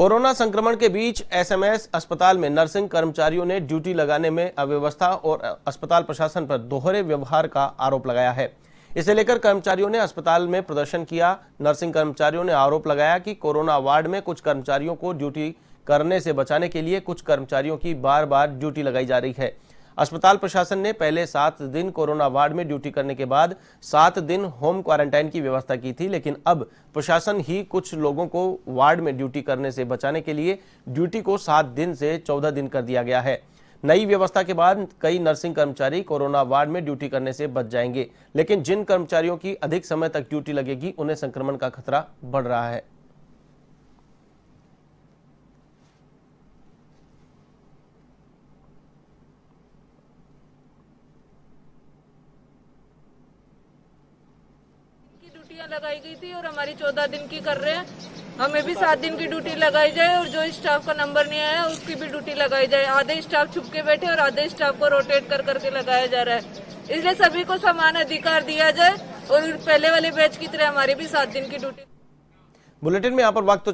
corona संक्रमण के बीच SMS अस्पताल में नर्सिंग कर्मचारियों ने ड्यूटी लगाने में अव्यवस्था और अस्पताल प्रशासन पर दोहरे व्यवहार का आरोप लगाया है इसे लेकर कर्मचारियों ने अस्पताल में प्रदर्शन किया नर्सिंग कर्मचारियों ने आरोप लगाया कि कोरोना वार्ड में कुछ कर्मचारियों को ड्यूटी करने से बचाने के लिए कुछ कर्मचारियों की बार बार ड्यूटी लगाई जा रही है अस्पताल प्रशासन ने पहले सात दिन कोरोना वार्ड में ड्यूटी करने के बाद सात दिन होम क्वारंटाइन की व्यवस्था की थी लेकिन अब प्रशासन ही कुछ लोगों को वार्ड में ड्यूटी करने से बचाने के लिए ड्यूटी को सात दिन से चौदह दिन कर दिया गया है नई व्यवस्था के बाद कई नर्सिंग कर्मचारी कोरोना वार्ड में ड्यूटी करने से बच जाएंगे लेकिन जिन कर्मचारियों की अधिक समय तक ड्यूटी लगेगी उन्हें संक्रमण का खतरा बढ़ रहा है ड्यूटियाँ लगाई गई थी और हमारी चौदह दिन की कर रहे हैं हमें भी सात दिन की ड्यूटी लगाई जाए और जो स्टाफ का नंबर नहीं आया उसकी भी ड्यूटी लगाई जाए आधे स्टाफ छुप के बैठे और आधे स्टाफ को रोटेट कर करके लगाया जा रहा है इसलिए सभी को समान अधिकार दिया जाए और पहले वाले बैच की तरह हमारी भी सात दिन की ड्यूटी बुलेटिन में यहाँ पर वक्त तो